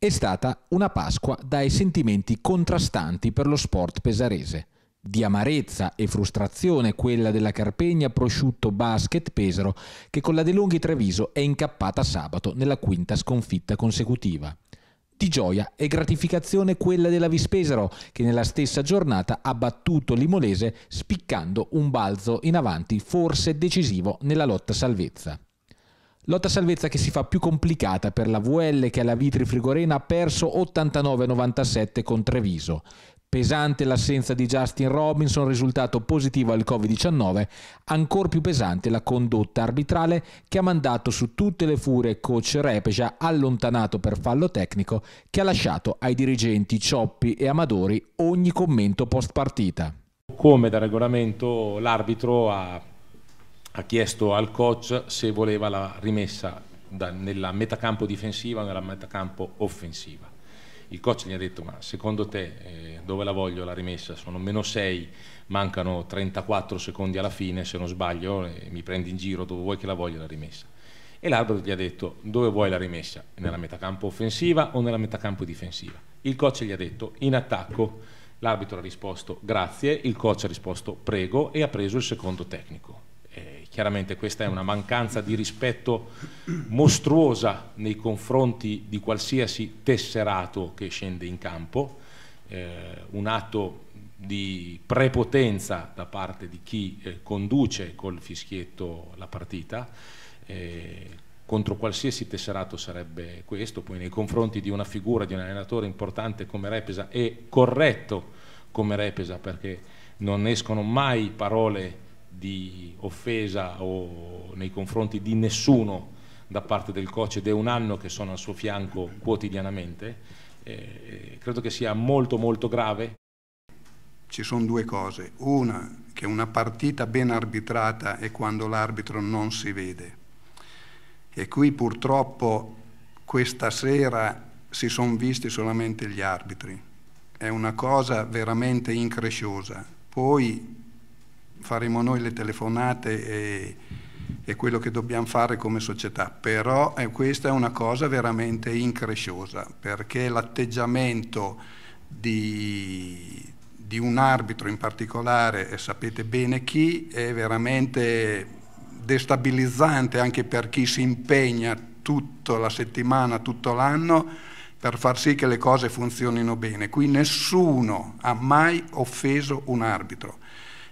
È stata una Pasqua dai sentimenti contrastanti per lo sport pesarese. Di amarezza e frustrazione quella della Carpegna Prosciutto Basket Pesaro che con la De Longhi Treviso è incappata sabato nella quinta sconfitta consecutiva. Di gioia e gratificazione quella della Vispesaro che nella stessa giornata ha battuto l'Imolese spiccando un balzo in avanti forse decisivo nella lotta salvezza. Lotta salvezza che si fa più complicata per la VL che alla Vitri Frigorena ha perso 89-97 con Treviso. Pesante l'assenza di Justin Robinson, risultato positivo al Covid-19, ancor più pesante la condotta arbitrale che ha mandato su tutte le furie coach Repeja allontanato per fallo tecnico che ha lasciato ai dirigenti Cioppi e Amadori ogni commento post partita. Come da regolamento l'arbitro ha ha chiesto al coach se voleva la rimessa da, nella metacampo difensiva o nella metacampo offensiva. Il coach gli ha detto ma secondo te eh, dove la voglio la rimessa? Sono meno 6, mancano 34 secondi alla fine se non sbaglio, eh, mi prendi in giro dove vuoi che la voglio la rimessa. E l'arbitro gli ha detto dove vuoi la rimessa? Nella metacampo offensiva o nella metacampo difensiva? Il coach gli ha detto in attacco, l'arbitro ha risposto grazie, il coach ha risposto prego e ha preso il secondo tecnico chiaramente questa è una mancanza di rispetto mostruosa nei confronti di qualsiasi tesserato che scende in campo, eh, un atto di prepotenza da parte di chi eh, conduce col fischietto la partita, eh, contro qualsiasi tesserato sarebbe questo, poi nei confronti di una figura, di un allenatore importante come Repesa e corretto come Repesa perché non escono mai parole di offesa o nei confronti di nessuno da parte del coach ed è un anno che sono al suo fianco quotidianamente, eh, eh credo che sia molto molto grave. Ci sono due cose, una che una partita ben arbitrata è quando l'arbitro non si vede e qui purtroppo questa sera si sono visti solamente gli arbitri, è una cosa veramente incresciosa. Poi faremo noi le telefonate e, e quello che dobbiamo fare come società, però eh, questa è una cosa veramente incresciosa, perché l'atteggiamento di, di un arbitro in particolare, e sapete bene chi, è veramente destabilizzante anche per chi si impegna tutta la settimana, tutto l'anno, per far sì che le cose funzionino bene. Qui nessuno ha mai offeso un arbitro.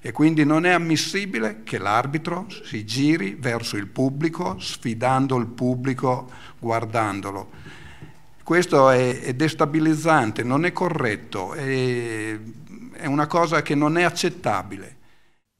E quindi non è ammissibile che l'arbitro si giri verso il pubblico, sfidando il pubblico, guardandolo. Questo è, è destabilizzante, non è corretto, è, è una cosa che non è accettabile.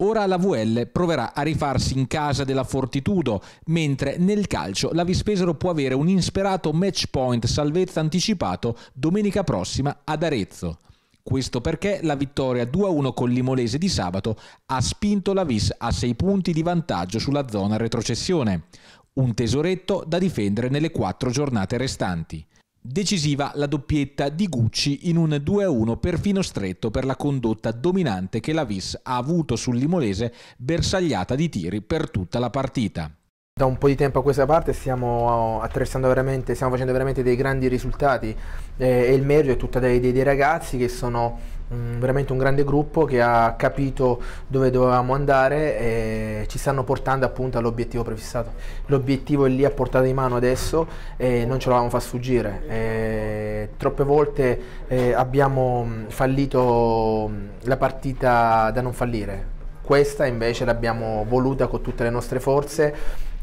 Ora la VL proverà a rifarsi in casa della Fortitudo, mentre nel calcio la Vispesero può avere un insperato match point salvezza anticipato domenica prossima ad Arezzo. Questo perché la vittoria 2-1 con l'Imolese di sabato ha spinto la Vis a 6 punti di vantaggio sulla zona retrocessione, un tesoretto da difendere nelle 4 giornate restanti. Decisiva la doppietta di Gucci in un 2-1 perfino stretto per la condotta dominante che la Vis ha avuto sull'Imolese bersagliata di tiri per tutta la partita. Da un po' di tempo a questa parte stiamo oh, attraversando veramente, stiamo facendo veramente dei grandi risultati eh, e il merito è tutto dei, dei, dei ragazzi che sono mh, mm, veramente un grande gruppo che ha capito dove dovevamo andare e ci stanno portando appunto all'obiettivo prefissato. L'obiettivo è lì a portata di mano adesso e non ce l'avamo fa sfuggire. E, troppe volte eh, abbiamo mm, fallito mm, la partita da non fallire, questa invece l'abbiamo voluta con tutte le nostre forze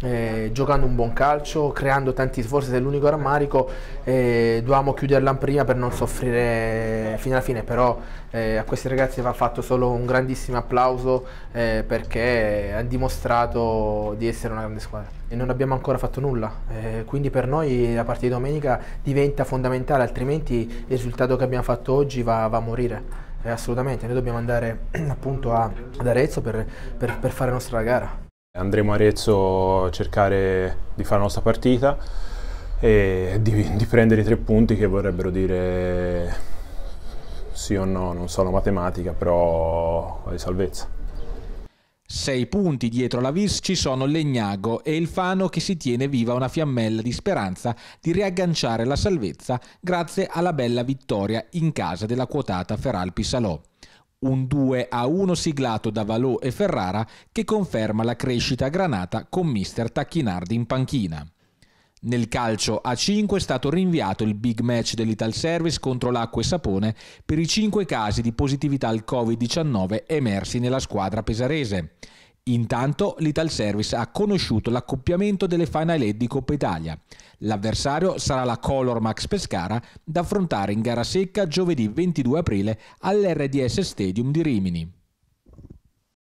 eh, giocando un buon calcio, creando tanti sforzi, se l'unico rammarico eh, dovevamo chiuderla prima per non soffrire fino alla fine, però eh, a questi ragazzi va fatto solo un grandissimo applauso eh, perché hanno dimostrato di essere una grande squadra e non abbiamo ancora fatto nulla, eh, quindi per noi la partita di domenica diventa fondamentale, altrimenti il risultato che abbiamo fatto oggi va, va a morire. Eh, assolutamente, noi dobbiamo andare appunto ad Arezzo per, per, per fare la nostra gara. Andremo a Arezzo a cercare di fare la nostra partita e di, di prendere i tre punti che vorrebbero dire sì o no, non sono matematica, però di salvezza. Sei punti dietro la Vis ci sono Legnago e il Fano che si tiene viva una fiammella di speranza di riagganciare la salvezza grazie alla bella vittoria in casa della quotata Feralpi Salò un 2 a 1 siglato da Valò e Ferrara che conferma la crescita granata con mister Tacchinardi in panchina. Nel calcio a 5 è stato rinviato il big match dell'Ital Service contro l'Acqua e Sapone per i 5 casi di positività al Covid-19 emersi nella squadra pesarese. Intanto l'Ital Service ha conosciuto l'accoppiamento delle Final Eight di Coppa Italia. L'avversario sarà la Color Max Pescara da affrontare in gara secca giovedì 22 aprile all'RDS Stadium di Rimini.